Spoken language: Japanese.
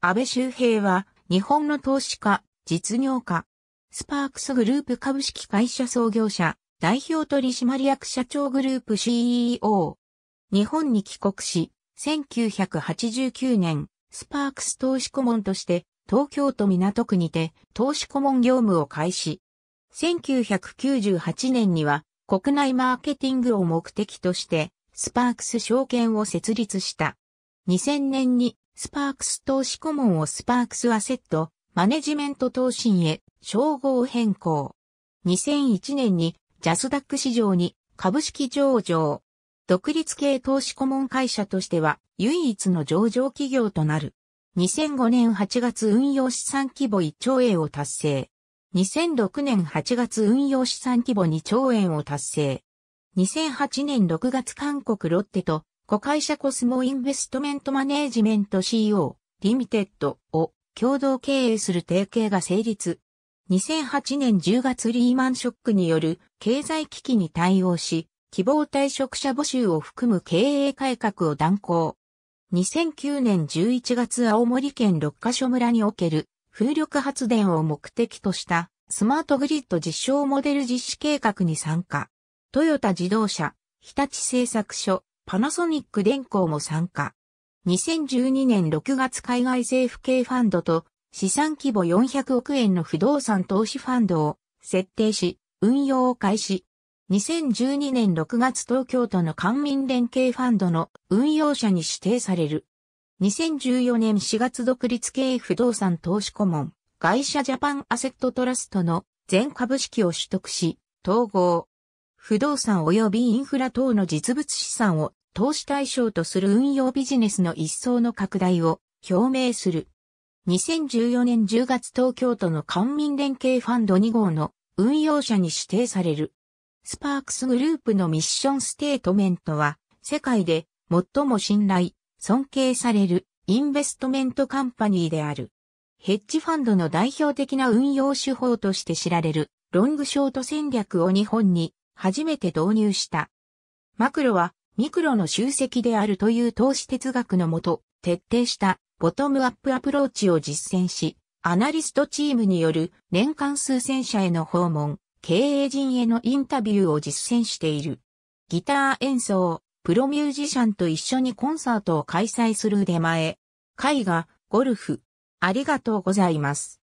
安倍周平は、日本の投資家、実業家、スパークスグループ株式会社創業者、代表取締役社長グループ CEO。日本に帰国し、1989年、スパークス投資顧問として、東京都港区にて、投資顧問業務を開始。1998年には、国内マーケティングを目的として、スパークス証券を設立した。2000年にスパークス投資顧問をスパークスアセット、マネジメント投信へ称号変更。2001年にジャスダック市場に株式上場。独立系投資顧問会社としては唯一の上場企業となる。2005年8月運用資産規模1兆円を達成。2006年8月運用資産規模2兆円を達成。2008年6月韓国ロッテと子会社コスモインベストメントマネージメント CO、リミテッドを共同経営する提携が成立。2008年10月リーマンショックによる経済危機に対応し、希望退職者募集を含む経営改革を断行。2009年11月青森県六ヶ所村における風力発電を目的としたスマートグリッド実証モデル実施計画に参加。トヨタ自動車、日立製作所、パナソニック電工も参加。2012年6月海外政府系ファンドと資産規模400億円の不動産投資ファンドを設定し、運用を開始。2012年6月東京都の官民連携ファンドの運用者に指定される。2014年4月独立系不動産投資顧問、会社ジャパンアセットトラストの全株式を取得し、統合、不動産及びインフラ等の実物資産を投資対象とする運用ビジネスの一層の拡大を表明する。2014年10月東京都の官民連携ファンド2号の運用者に指定される。スパークスグループのミッションステートメントは世界で最も信頼、尊敬されるインベストメントカンパニーである。ヘッジファンドの代表的な運用手法として知られるロングショート戦略を日本に初めて導入した。マクロはミクロの集積であるという投資哲学のもと、徹底したボトムアップアプローチを実践し、アナリストチームによる年間数千社への訪問、経営陣へのインタビューを実践している。ギター演奏、プロミュージシャンと一緒にコンサートを開催する出前、絵画、ゴルフ。ありがとうございます。